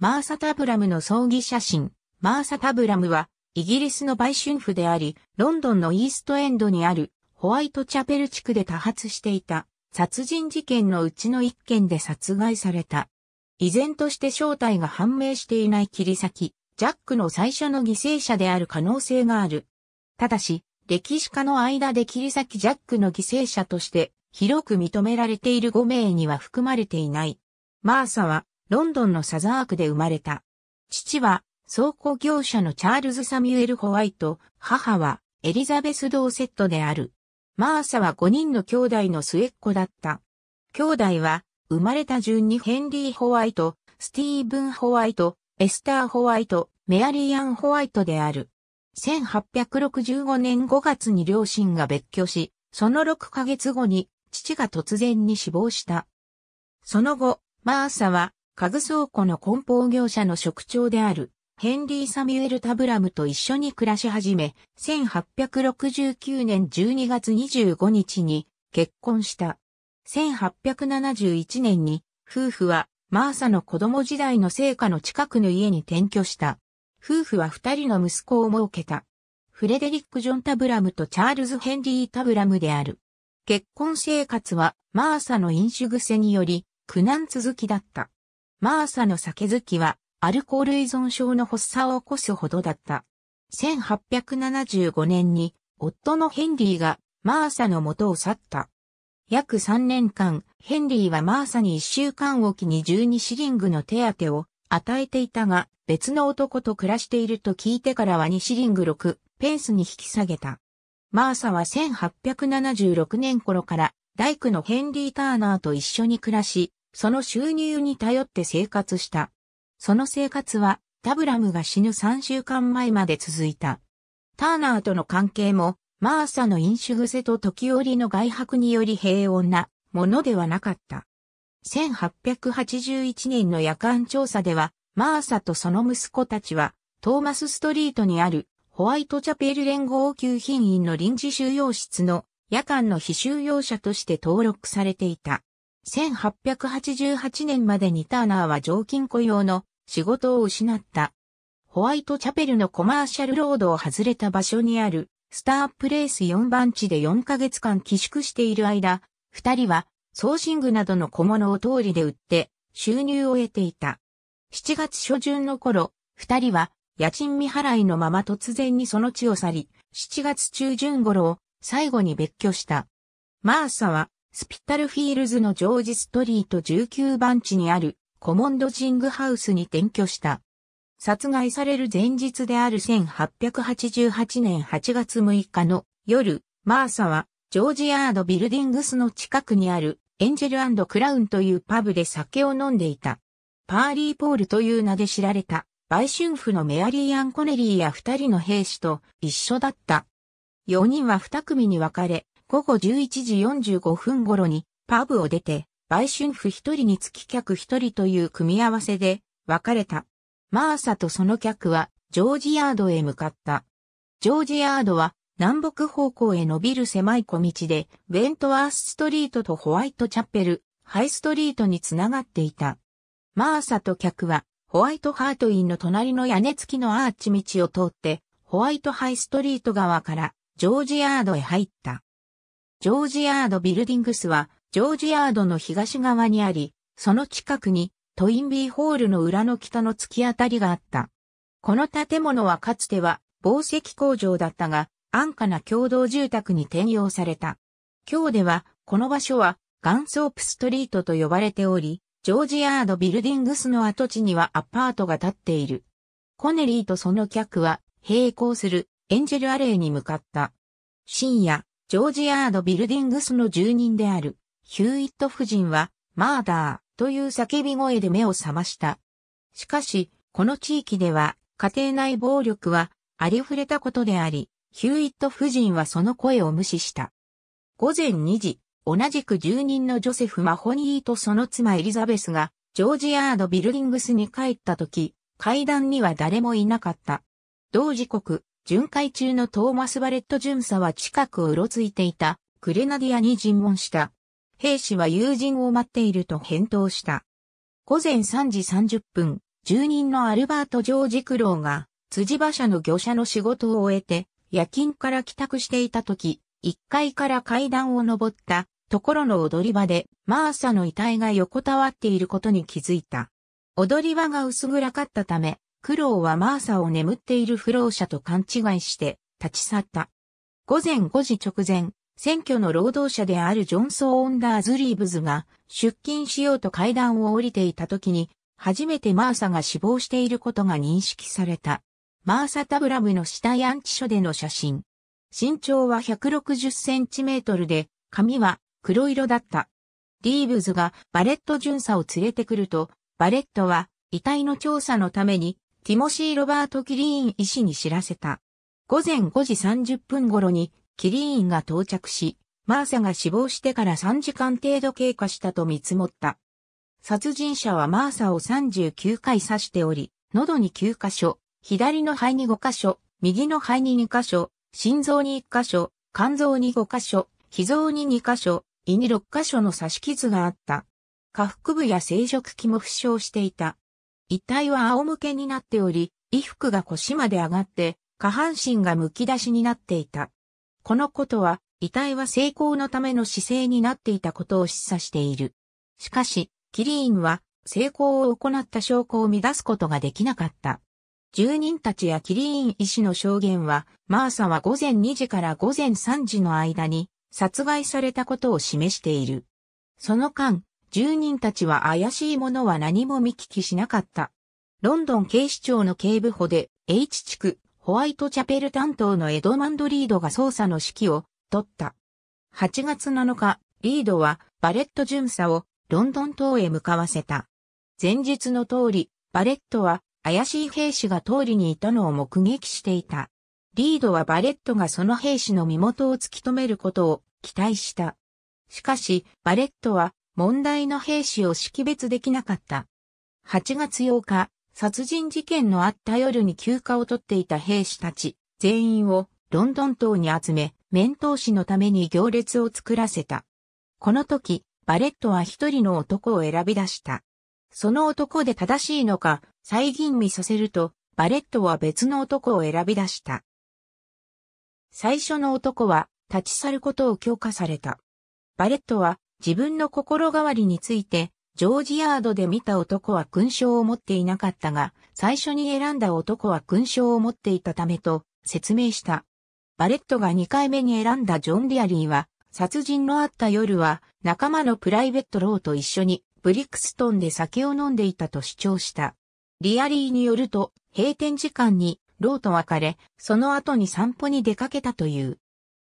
マーサ・タブラムの葬儀写真。マーサ・タブラムは、イギリスの売春婦であり、ロンドンのイーストエンドにあるホワイトチャペル地区で多発していた殺人事件のうちの一件で殺害された。依然として正体が判明していない切り裂き、ジャックの最初の犠牲者である可能性がある。ただし、歴史家の間で切り裂きジャックの犠牲者として広く認められている5名には含まれていない。マーサはロンドンのサザークで生まれた。父は、倉庫業者のチャールズ・サミュエル・ホワイト、母は、エリザベス・ドーセットである。マーサは5人の兄弟の末っ子だった。兄弟は、生まれた順にヘンリー・ホワイト、スティーブン・ホワイト、エスター・ホワイト、メアリー・アン・ホワイトである。1865年5月に両親が別居し、その6ヶ月後に父が突然に死亡した。その後、マーサは家具倉庫の梱包業者の職長である、ヘンリー・サミュエル・タブラムと一緒に暮らし始め、1869年12月25日に結婚した。1871年に夫婦はマーサの子供時代の生家の近くの家に転居した。夫婦は二人の息子を設けた。フレデリック・ジョン・タブラムとチャールズ・ヘンリー・タブラムである。結婚生活はマーサの飲酒癖により苦難続きだった。マーサの酒好きは、アルコール依存症の発作を起こすほどだった。1875年に、夫のヘンリーが、マーサの元を去った。約3年間、ヘンリーはマーサに1週間おきに12シリングの手当を与えていたが、別の男と暮らしていると聞いてからは2シリング6ペースに引き下げた。マーサは1876年頃から大工のヘンリー・ターナーと一緒に暮らし、その収入に頼って生活した。その生活はタブラムが死ぬ3週間前まで続いた。ターナーとの関係も、マーサの飲酒癖と時折の外泊により平穏なものではなかった。1881年の夜間調査では、マーサとその息子たちは、トーマスストリートにあるホワイトチャペル連合級品員の臨時収容室の夜間の非収容者として登録されていた。1888年までにターナーは常勤雇用の仕事を失った。ホワイトチャペルのコマーシャルロードを外れた場所にあるスタープレイス4番地で4ヶ月間寄宿している間、二人はソーシングなどの小物を通りで売って収入を得ていた。7月初旬の頃、二人は家賃未払いのまま突然にその地を去り、7月中旬頃を最後に別居した。マーサはスピタルフィールズのジョージストリート19番地にあるコモンドジングハウスに転居した。殺害される前日である1888年8月6日の夜、マーサはジョージアードビルディングスの近くにあるエンジェルクラウンというパブで酒を飲んでいた。パーリー・ポールという名で知られた売春婦のメアリー・アン・コネリーや二人の兵士と一緒だった。4人は二組に分かれ、午後11時45分頃にパブを出て、売春婦一人につき客一人という組み合わせで別れた。マーサとその客はジョージヤードへ向かった。ジョージヤードは南北方向へ伸びる狭い小道で、ウェントワースストリートとホワイトチャペル、ハイストリートにつながっていた。マーサと客は、ホワイトハートインの隣の屋根付きのアーチ道を通って、ホワイトハイストリート側から、ジョージヤードへ入った。ジョージアードビルディングスは、ジョージアードの東側にあり、その近くにトインビーホールの裏の北の突き当たりがあった。この建物はかつては紡績工場だったが、安価な共同住宅に転用された。今日では、この場所はガンソープストリートと呼ばれており、ジョージアードビルディングスの跡地にはアパートが建っている。コネリーとその客は並行するエンジェルアレーに向かった。深夜、ジョージアード・ビルディングスの住人である、ヒューイット夫人は、マーダーという叫び声で目を覚ました。しかし、この地域では、家庭内暴力は、ありふれたことであり、ヒューイット夫人はその声を無視した。午前2時、同じく住人のジョセフ・マホニーとその妻エリザベスが、ジョージアード・ビルディングスに帰った時、階段には誰もいなかった。同時刻、巡回中のトーマス・バレット巡査は近くをうろついていた、クレナディアに尋問した。兵士は友人を待っていると返答した。午前3時30分、住人のアルバート・ジョージ・クローが、辻馬車の業者の仕事を終えて、夜勤から帰宅していた時、1階から階段を登った、ところの踊り場で、マーサの遺体が横たわっていることに気づいた。踊り場が薄暗かったため、ロウはマーサを眠っている不老者と勘違いして立ち去った。午前5時直前、選挙の労働者であるジョンソー・オンダーズ・リーブズが出勤しようと階段を降りていた時に、初めてマーサが死亡していることが認識された。マーサ・タブラムの死体安置所での写真。身長は160センチメートルで、髪は黒色だった。リーブズがバレット巡査を連れてくると、バレットは遺体の調査のためにティモシー・ロバート・キリーン医師に知らせた。午前5時30分頃に、キリーンが到着し、マーサが死亡してから3時間程度経過したと見積もった。殺人者はマーサを39回刺しており、喉に9箇所、左の肺に5箇所、右の肺に2箇所、心臓に1箇所、肝臓に5箇所、脾臓に2箇所、胃に6箇所の刺し傷があった。下腹部や生殖器も負傷していた。遺体は仰向けになっており、衣服が腰まで上がって、下半身がむき出しになっていた。このことは、遺体は成功のための姿勢になっていたことを示唆している。しかし、キリーンは、成功を行った証拠を乱すことができなかった。住人たちやキリーン医師の証言は、マーサは午前2時から午前3時の間に殺害されたことを示している。その間、住人たちは怪しいものは何も見聞きしなかった。ロンドン警視庁の警部補で H 地区ホワイトチャペル担当のエドマンド・リードが捜査の指揮を取った。8月7日、リードはバレット巡査をロンドン島へ向かわせた。前日の通り、バレットは怪しい兵士が通りにいたのを目撃していた。リードはバレットがその兵士の身元を突き止めることを期待した。しかし、バレットは問題の兵士を識別できなかった。8月8日、殺人事件のあった夜に休暇を取っていた兵士たち、全員をロンドン島に集め、面通しのために行列を作らせた。この時、バレットは一人の男を選び出した。その男で正しいのか、再吟味させると、バレットは別の男を選び出した。最初の男は、立ち去ることを許可された。バレットは、自分の心変わりについて、ジョージヤードで見た男は勲章を持っていなかったが、最初に選んだ男は勲章を持っていたためと説明した。バレットが2回目に選んだジョン・ディアリーは、殺人のあった夜は仲間のプライベットローと一緒にブリックストンで酒を飲んでいたと主張した。リアリーによると、閉店時間にローと別れ、その後に散歩に出かけたという。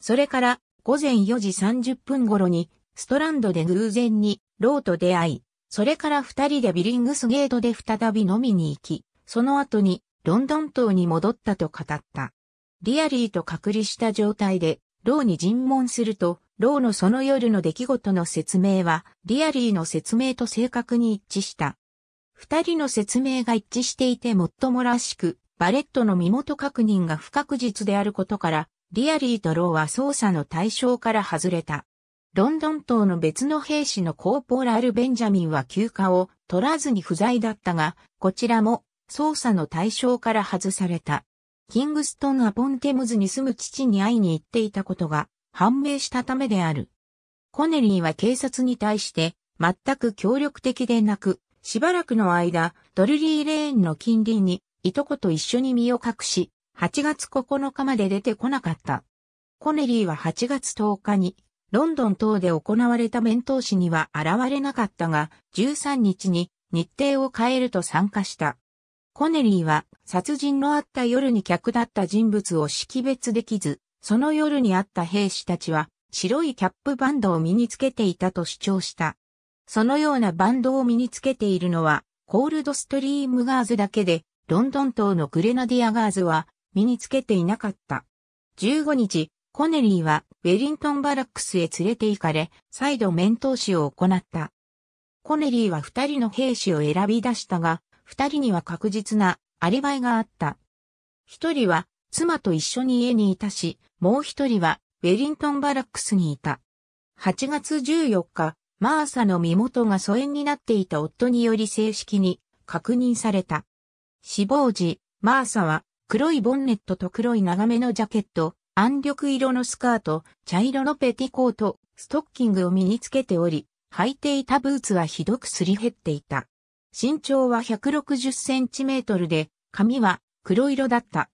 それから午前4時30分頃にストランドで偶然にローと出会い、それから二人でビリングスゲートで再び飲みに行き、その後にロンドン島に戻ったと語った。リアリーと隔離した状態で、ローに尋問すると、ローのその夜の出来事の説明は、リアリーの説明と正確に一致した。二人の説明が一致していてもっともらしく、バレットの身元確認が不確実であることから、リアリーとローは捜査の対象から外れた。ロンドン島の別の兵士のコーポラル・ベンジャミンは休暇を取らずに不在だったが、こちらも捜査の対象から外された。キングストン・アポンテムズに住む父に会いに行っていたことが判明したためである。コネリーは警察に対して全く協力的でなく、しばらくの間、ドルリーレーンの近隣にいとこと一緒に身を隠し、8月9日まで出てこなかった。コネリーは8月10日にロンドン等で行われた面通しには現れなかったが、13日に日程を変えると参加した。コネリーは殺人のあった夜に客だった人物を識別できず、その夜に会った兵士たちは白いキャップバンドを身につけていたと主張した。そのようなバンドを身につけているのはコールドストリームガーズだけで、ロンドン島のグレナディアガーズは身につけていなかった。15日、コネリーはウェリントンバラックスへ連れて行かれ、再度面通しを行った。コネリーは二人の兵士を選び出したが、二人には確実なアリバイがあった。一人は妻と一緒に家にいたし、もう一人はウェリントンバラックスにいた。8月14日、マーサの身元が疎遠になっていた夫により正式に確認された。死亡時、マーサは黒いボンネットと黒い長めのジャケット、暗緑色のスカート、茶色のペティコート、ストッキングを身につけており、履いていたブーツはひどくすり減っていた。身長は160センチメートルで、髪は黒色だった。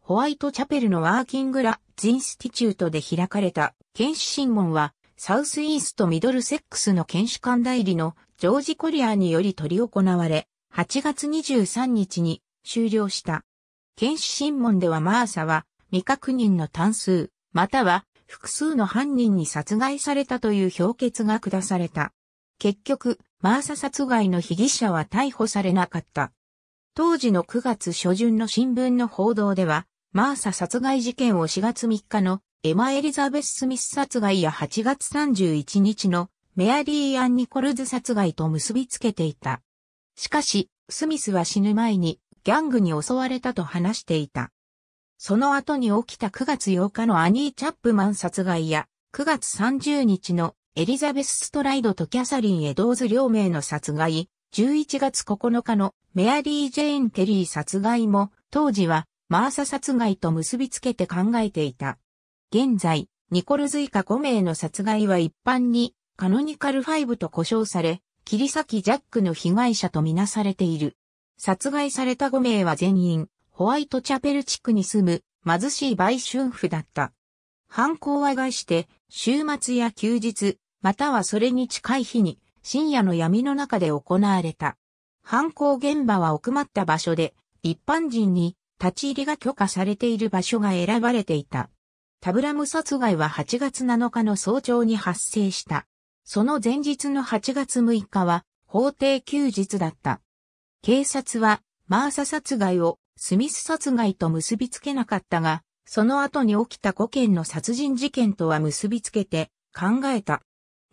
ホワイトチャペルのワーキングラ・ジンスティチュートで開かれた、検視審問は、サウスイーストミドルセックスの検視官代理のジョージ・コリアーにより取り行われ、8月23日に終了した。検視審問ではマーサは未確認の単数、または複数の犯人に殺害されたという評決が下された。結局、マーサ殺害の被疑者は逮捕されなかった。当時の9月初旬の新聞の報道では、マーサ殺害事件を4月3日のエマ・エリザベス・スミス殺害や8月31日のメアリー・アン・ニコルズ殺害と結びつけていた。しかし、スミスは死ぬ前にギャングに襲われたと話していた。その後に起きた9月8日のアニー・チャップマン殺害や、9月30日のエリザベス・ストライドとキャサリン・エドーズ両名の殺害、11月9日のメアリー・ジェイン・ケリー殺害も、当時はマーサ殺害と結びつけて考えていた。現在、ニコルズ以下5名の殺害は一般にカノニカル5と呼称され、切り裂きジャックの被害者とみなされている。殺害された5名は全員、ホワイトチャペル地区に住む貧しい売春婦だった。犯行は外して、週末や休日、またはそれに近い日に、深夜の闇の中で行われた。犯行現場は奥まった場所で、一般人に立ち入りが許可されている場所が選ばれていた。タブラム殺害は8月7日の早朝に発生した。その前日の8月6日は法定休日だった。警察はマーサ殺害をスミス殺害と結びつけなかったが、その後に起きた5件の殺人事件とは結びつけて考えた。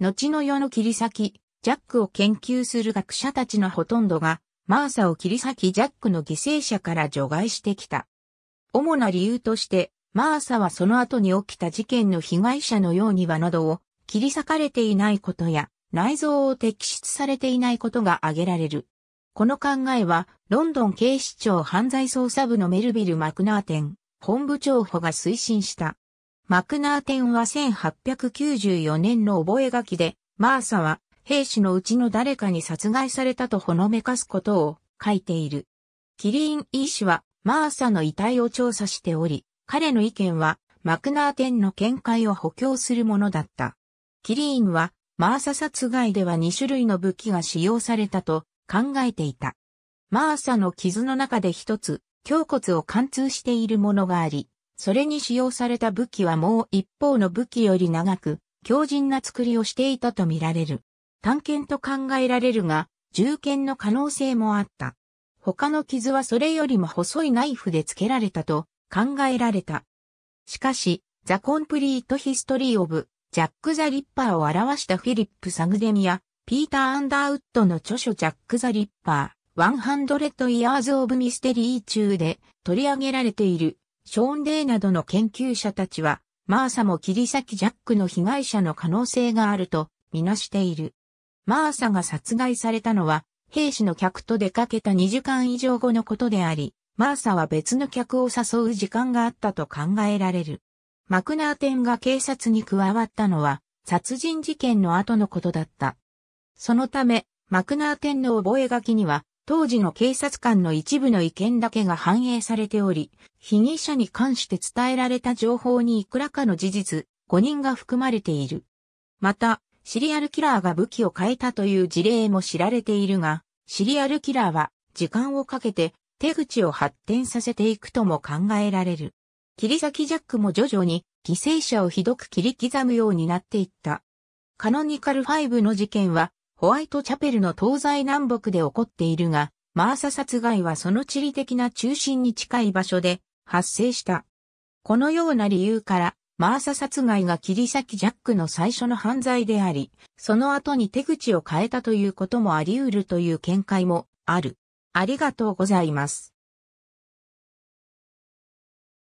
後の世の切り裂き、ジャックを研究する学者たちのほとんどが、マーサを切り裂きジャックの犠牲者から除外してきた。主な理由として、マーサはその後に起きた事件の被害者のようには喉を切り裂かれていないことや内臓を摘出されていないことが挙げられる。この考えは、ロンドン警視庁犯罪捜査部のメルビル・マクナーテン、本部長補が推進した。マクナーテンは1894年の覚書で、マーサは兵士のうちの誰かに殺害されたとほのめかすことを書いている。キリーン医師はマーサの遺体を調査しており、彼の意見はマクナーテンの見解を補強するものだった。キリーンはマーサ殺害では2種類の武器が使用されたと考えていた。マーサの傷の中で一つ、胸骨を貫通しているものがあり、それに使用された武器はもう一方の武器より長く、強靭な作りをしていたとみられる。探検と考えられるが、銃剣の可能性もあった。他の傷はそれよりも細いナイフで付けられたと考えられた。しかし、ザ・コンプリート・ヒストリー・オブ・ジャック・ザ・リッパーを表したフィリップ・サグデミア、ピーター・アンダーウッドの著書ジャック・ザ・リッパー、ワンハンドレッド・イヤーズ・オブ・ミステリー中で取り上げられている、ショーン・デイなどの研究者たちは、マーサも切り裂きジャックの被害者の可能性があると、みなしている。マーサが殺害されたのは、兵士の客と出かけた2時間以上後のことであり、マーサは別の客を誘う時間があったと考えられる。マクナーテンが警察に加わったのは、殺人事件の後のことだった。そのため、マクナー天皇覚書には、当時の警察官の一部の意見だけが反映されており、被疑者に関して伝えられた情報にいくらかの事実、5人が含まれている。また、シリアルキラーが武器を変えたという事例も知られているが、シリアルキラーは時間をかけて手口を発展させていくとも考えられる。切り裂きジャックも徐々に犠牲者をひどく切り刻むようになっていった。カノニカル5の事件はホワイトチャペルの東西南北で起こっているが、マーサ殺害はその地理的な中心に近い場所で発生した。このような理由から、マーサ殺害が切り裂きジャックの最初の犯罪であり、その後に手口を変えたということもあり得るという見解もある。ありがとうございます。